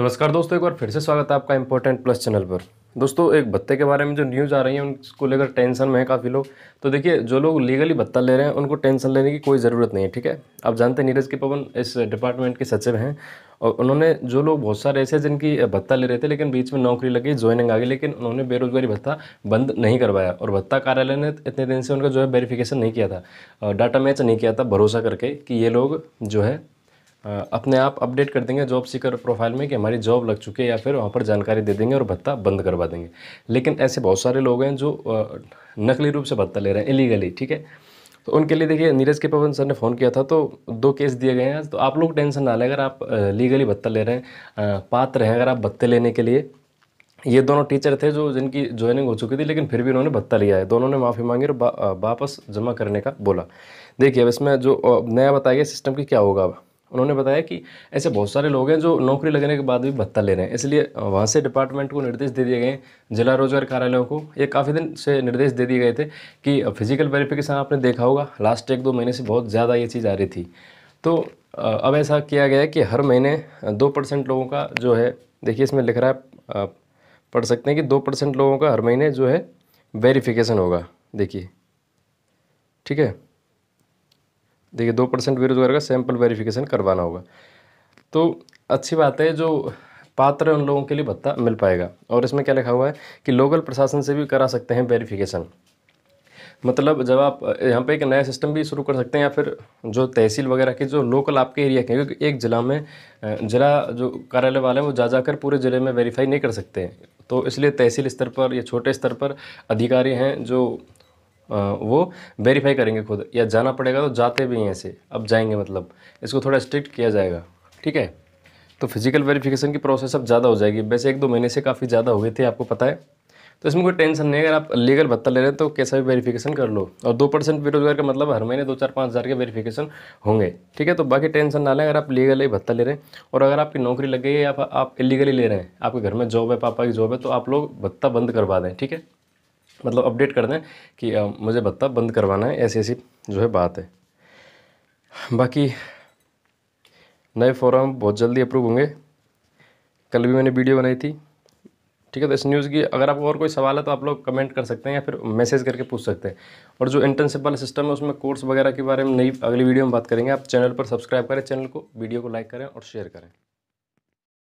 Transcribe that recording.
नमस्कार दोस्तों एक बार फिर से स्वागत है आपका इम्पोर्टेंट प्लस चैनल पर दोस्तों एक भत्ते के बारे में जो न्यूज़ आ रही है उनको लेकर टेंशन में है काफ़ी लोग तो देखिए जो लोग लीगली भत्ता ले रहे हैं उनको टेंशन लेने की कोई ज़रूरत नहीं है ठीक है आप जानते हैं नीरज के पवन इस डिपार्टमेंट के सचिव हैं और उन्होंने जो लोग बहुत सारे ऐसे जिनकी भत्ता ले रहे थे लेकिन बीच में नौकरी लगी ज्वाइनिंग आ गई लेकिन उन्होंने बेरोजगारी भत्ता बंद नहीं करवाया और भत्ता कार्यालय ने इतने दिन से उनका जो है वेरिफिकेशन नहीं किया था डाटा मैच नहीं किया था भरोसा करके कि ये लोग जो है अपने आप अपडेट कर देंगे जॉब सीकर प्रोफाइल में कि हमारी जॉब लग चुकी है या फिर वहाँ पर जानकारी दे देंगे और भत्ता बंद करवा देंगे लेकिन ऐसे बहुत सारे लोग हैं जो नकली रूप से भत्ता ले रहे हैं इलीगली ठीक है तो उनके लिए देखिए नीरज के पवन सर ने फ़ोन किया था तो दो केस दिए गए हैं तो आप लोग टेंशन ना लें अगर आप लीगली भत्ता ले रहे हैं पात्र हैं अगर आप भत्ते लेने के लिए ये दोनों टीचर थे जो जिनकी ज्वाइनिंग हो चुकी थी लेकिन फिर भी उन्होंने भत्ता लिया है दोनों ने माफ़ी मांगी और वापस जमा करने का बोला देखिए अब इसमें जो नया बताया गया सिस्टम की क्या होगा अब उन्होंने बताया कि ऐसे बहुत सारे लोग हैं जो नौकरी लगने के बाद भी भत्ता ले रहे हैं इसलिए वहाँ से डिपार्टमेंट को निर्देश दे दिए गए हैं जिला रोजगार कार्यालयों को ये काफ़ी दिन से निर्देश दे दिए गए थे कि फिजिकल वेरिफिकेशन आपने देखा होगा लास्ट एक दो महीने से बहुत ज़्यादा ये चीज़ आ रही थी तो अब ऐसा किया गया है कि हर महीने दो परसेंट लोगों का जो है देखिए इसमें लिख रहा है पढ़ सकते हैं कि दो परसेंट लोगों का हर महीने जो है वेरीफिकेशन होगा देखिए ठीक है देखिए दो परसेंट बेरोजगार का सैंपल वेरिफिकेशन करवाना होगा तो अच्छी बात है जो पात्र उन लोगों के लिए भत्ता मिल पाएगा और इसमें क्या लिखा हुआ है कि लोकल प्रशासन से भी करा सकते हैं वेरिफिकेशन मतलब जब आप यहाँ पे एक नया सिस्टम भी शुरू कर सकते हैं या फिर जो तहसील वगैरह के जो लोकल आपके एरिया के क्योंकि एक ज़िला में ज़िला जो कार्यालय वाले हैं वो जा जाकर पूरे ज़िले में वेरीफाई नहीं कर सकते हैं तो इसलिए तहसील स्तर पर या छोटे स्तर पर अधिकारी हैं जो वो वेरीफाई करेंगे खुद या जाना पड़ेगा तो जाते भी हैं ऐसे अब जाएंगे मतलब इसको थोड़ा स्ट्रिक्ट किया जाएगा ठीक है तो फिज़िकल वेरिफिकेशन की प्रोसेस अब ज़्यादा हो जाएगी वैसे एक दो महीने से काफ़ी ज़्यादा हुए थे आपको पता है तो इसमें कोई टेंशन नहीं अगर आप लीगल भत्ता ले रहे हैं तो कैसा भी वेरिफिकेशन कर लो और दो परसेंट बेरोजगार का मतलब हर महीने दो चार पाँच हज़ार के वेरिफिकेशन होंगे ठीक है तो बाकी टेंशन ना लें अगर आप लीगल ही भत्ता ले रहे हैं और अगर आपकी नौकरी लग गई है आप, आप इलीगली ले रहे हैं आपके घर में जॉब है पापा की जॉब है तो आप लोग भत्ता बंद करवा दें ठीक है मतलब अपडेट कर दें कि आ, मुझे भत्ता बंद करवाना है ऐसी ऐसी जो है बात है बाकी नए फॉरम बहुत जल्दी अप्रूव होंगे कल भी मैंने वीडियो बनाई थी ठीक है तो इस न्यूज़ की अगर आपको और कोई सवाल है तो आप लोग कमेंट कर सकते हैं या फिर मैसेज करके पूछ सकते हैं और जो इंटर्नशिप वाला सिस्टम है उसमें कोर्स वगैरह के बारे में नई अगली वीडियो में बात करेंगे आप चैनल पर सब्सक्राइब करें चैनल को वीडियो को लाइक करें और शेयर करें